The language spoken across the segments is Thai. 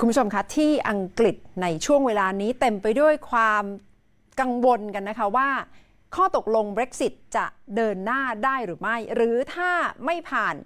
คุณผู้ชมคะ ที่อังกฤษในช่วงเวลานี้เต็มไปด้วยความกังวลกันนะคะว่า ข้อตกลง Brexit จะเดินหน้าได้หรือไม่ หรือถ้าไม่ผ่าน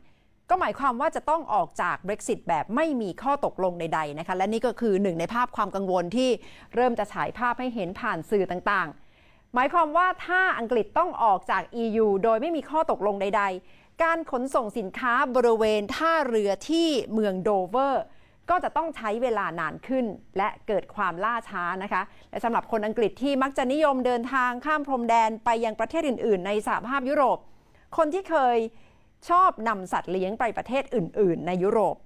ก็หมายความว่าจะต้องออกจาก Brexit แบบไม่มีข้อตกลงใด ๆ นะคะและนี่ก็คือหนึ่งในภาพความกังวลที่เริ่มจะฉายภาพให้เห็นผ่านสื่อต่างๆ หมายความว่าถ้าอังกฤษต้องออกจาก EU โดยไม่มีข้อตกลงใด ๆการขนส่งสินค้าบริเวณท่าเรือที่เมืองโดเวอร์ก็จะต้องใช้เวลานานขึ้นและเกิดความล่าช้านะคะและสำหรับคนอังกฤษที่มักจะนิยมเดินทางข้ามพรมแดนไปยังประเทศอื่น ๆ ในสหภาพยุโรป คนที่เคยชอบนำสัตว์เลี้ยงไปประเทศอื่น ๆ ในยุโรป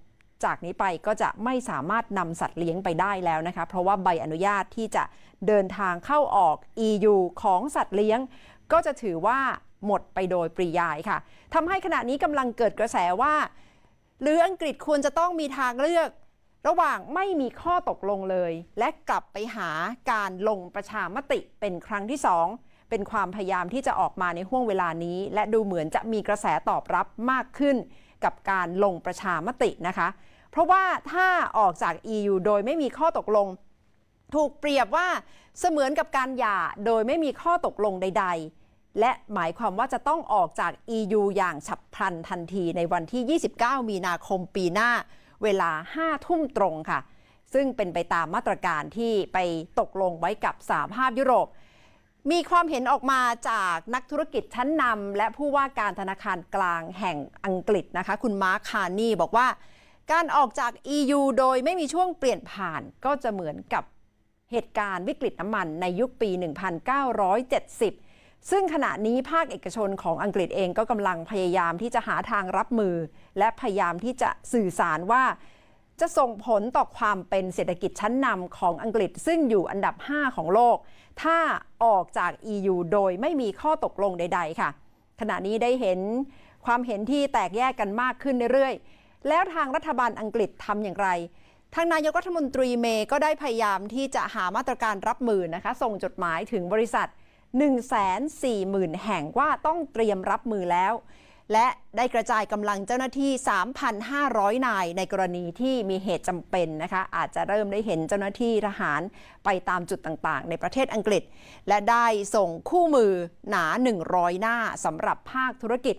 จากนี้ไปก็จะไม่สามารถนำสัตว์เลี้ยงไปได้แล้วนะคะเพราะว่าใบอนุญาตที่จะเดินทางเข้าออก EU ของสัตว์เลี้ยง ก็จะถือว่าหมดไปโดยปริยายค่ะทำให้ขณะนี้กำลังเกิดกระแสว่าหรืออังกฤษควรจะต้องมีทางเลือกระหว่างไม่มีข้อตกลงเลย และกลับไปหาการลงประชามติเป็นครั้งที่สองเป็นความพยายามที่จะออกมาในห่วงเวลานี้ และดูเหมือนจะมีกระแสตอบรับมากขึ้นกับการลงประชามตินะคะ เพราะว่าถ้าออกจาก EU โดยไม่มีข้อตกลง ถูกเปรียบว่าเสมือนกับการหย่าโดยไม่มีข้อตกลงใด ๆและหมายความว่าจะต้องออกจาก EU อย่างฉับพลันทันทีในวันที่ 29 มีนาคมปีหน้าเวลา5ทุ่มตรงค่ะ ซึ่งเป็นไปตามมาตรการที่ไปตกลงไว้กับสาภาพยุโรป มีความเห็นออกมาจากนักธุรกิจชั้นนำและผู้ว่าการธนาคารกลางแห่งอังกฤษนะคะ คุณมาร์คคานีบอกว่าการออกจาก EU โดยไม่มีช่วงเปลี่ยนผ่าน ก็จะเหมือนกับเหตุการณ์วิกฤตน้ำมันในยุคปี 1970ซึ่งขณะนี้ภาคเอกชนของอังกฤษเองก็กำลังพยายามที่จะหาทางรับมือ และพยายามที่จะสื่อสารว่า จะส่งผลต่อความเป็นเศรษฐกิจชั้นนำของอังกฤษ ซึ่งอยู่อันดับ 5 ของโลก ถ้าออกจาก EU โดยไม่มีข้อตกลงใดๆค่ะ ขณะนี้ได้เห็นความเห็นที่แตกแยกกันมากขึ้นเรื่อยๆ แล้วทางรัฐบาลอังกฤษทำอย่างไรทางนายกรัฐมนตรีเมย์ก็ได้พยายามที่จะหามาตรการรับมือนะคะส่งจดหมายถึงบริษัท140,000 แห่งว่าต้องเตรียมรับมือแล้ว และได้กระจายกำลังเจ้าหน้าที่ 3,500 นายในกรณีที่มีเหตุจำเป็นนะคะ อาจจะเริ่มได้เห็นเจ้าหน้าที่ทหารไปตามจุดต่าง ๆ ในประเทศอังกฤษ และได้ส่งคู่มือหนา 100 หน้าสำหรับภาคธุรกิจ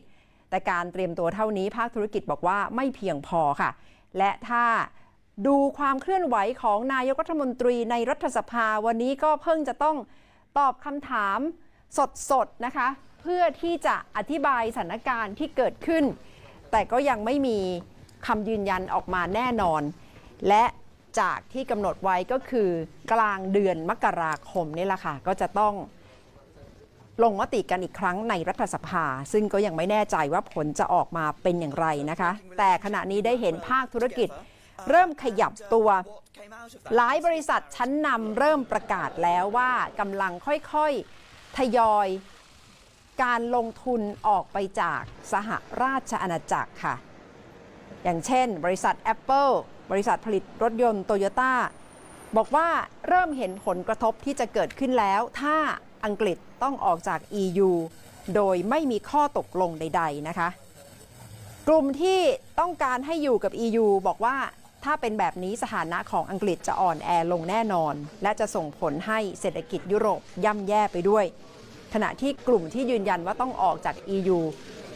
แต่การเตรียมตัวเท่านี้ภาคธุรกิจบอกว่าไม่เพียงพอค่ะ และถ้าดูความเคลื่อนไหวของนายกรัฐมนตรีในรัฐสภาวันนี้ก็เพิ่งจะต้องตอบคำถามสดๆนะคะ เพื่อที่จะอธิบายสถานการณ์ที่เกิดขึ้น แต่ก็ยังไม่มีคำยืนยันออกมาแน่นอน และจากที่กำหนดไว้ก็คือกลางเดือนมกราคมนี่แหละค่ะ ก็จะต้องลงมติกันอีกครั้งในรัฐสภา ซึ่งก็ยังไม่แน่ใจว่าผลจะออกมาเป็นอย่างไรนะคะ แต่ขณะนี้ได้เห็นภาคธุรกิจเริ่มขยับตัว หลายบริษัทชั้นนำเริ่มประกาศแล้วว่ากำลังค่อยๆทยอยการลงทุนออกไปจากสหราชอาณาจักรค่ะ อย่างเช่นบริษัท Apple บริษัทผลิตรถยนต์โตโยต้าบอกว่าเริ่มเห็นผลกระทบที่จะเกิดขึ้นแล้วถ้าอังกฤษต้องออกจาก EU โดยไม่มีข้อตกลงใดๆนะคะ กลุ่มที่ต้องการให้อยู่กับ EU บอกว่าถ้าเป็นแบบนี้สถานะของอังกฤษจะอ่อนแอลงแน่นอน และจะส่งผลให้เศรษฐกิจยุโรปย่ำแย่ไปด้วย ขณะที่กลุ่มที่ยืนยันว่าต้องออกจาก EU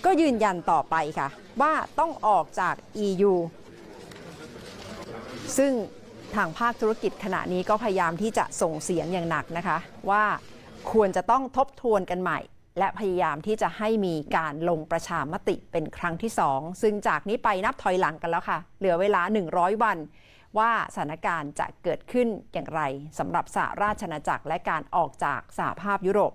ก็ยืนยันต่อไปค่ะ ว่าต้องออกจาก EU ซึ่งทางภาคธุรกิจขณะนี้ก็พยายามที่จะส่งเสียงอย่างหนักนะคะ ว่าควรจะต้องทบทวนกันใหม่และพยายามที่จะให้มีการลงประชามติเป็นครั้งที่ 2 ซึ่งจากนี้ไปนับถอยหลังกันแล้วค่ะ เหลือเวลา 100 วัน ว่าสถานการณ์จะเกิดขึ้นอย่างไรสำหรับสหราชอาณาจักรและการออกจากสหภาพยุโรป